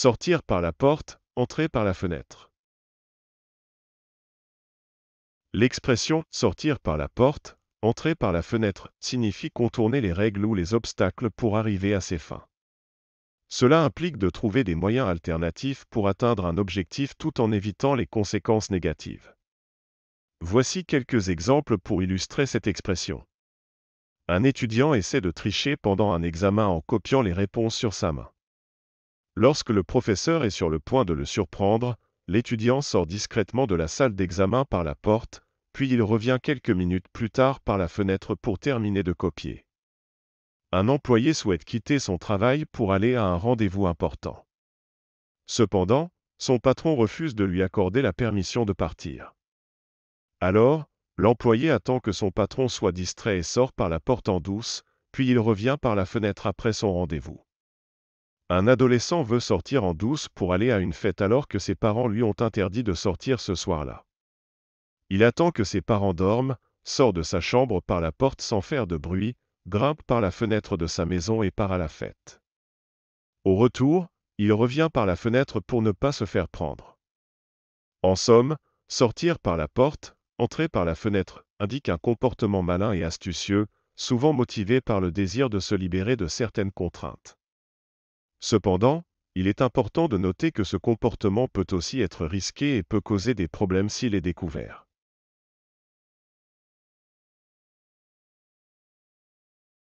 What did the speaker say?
Sortir par la porte, entrer par la fenêtre. L'expression sortir par la porte, entrer par la fenêtre signifie contourner les règles ou les obstacles pour arriver à ses fins. Cela implique de trouver des moyens alternatifs pour atteindre un objectif tout en évitant les conséquences négatives. Voici quelques exemples pour illustrer cette expression. Un étudiant essaie de tricher pendant un examen en copiant les réponses sur sa main. Lorsque le professeur est sur le point de le surprendre, l'étudiant sort discrètement de la salle d'examen par la porte, puis il revient quelques minutes plus tard par la fenêtre pour terminer de copier. Un employé souhaite quitter son travail pour aller à un rendez-vous important. Cependant, son patron refuse de lui accorder la permission de partir. Alors, l'employé attend que son patron soit distrait et sort par la porte en douce, puis il revient par la fenêtre après son rendez-vous. Un adolescent veut sortir en douce pour aller à une fête alors que ses parents lui ont interdit de sortir ce soir-là. Il attend que ses parents dorment, sort de sa chambre par la porte sans faire de bruit, grimpe par la fenêtre de sa maison et part à la fête. Au retour, il revient par la fenêtre pour ne pas se faire prendre. En somme, sortir par la porte, entrer par la fenêtre, indique un comportement malin et astucieux, souvent motivé par le désir de se libérer de certaines contraintes. Cependant, il est important de noter que ce comportement peut aussi être risqué et peut causer des problèmes s'il est découvert.